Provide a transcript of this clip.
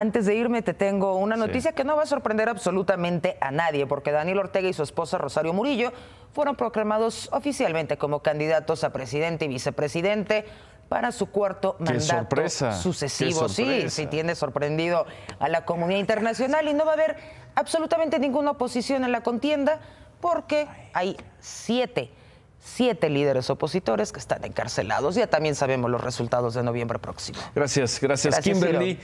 Antes de irme te tengo una noticia que no va a sorprender absolutamente a nadie, porque Daniel Ortega y su esposa Rosario Murillo fueron proclamados oficialmente como candidatos a presidente y vicepresidente para su cuarto mandato sucesivo. Sí, sí tiene sorprendido a la comunidad internacional y no va a haber absolutamente ninguna oposición en la contienda porque hay siete siete líderes opositores que están encarcelados. Ya también sabemos los resultados de noviembre próximo. Gracias, gracias, Kimberly.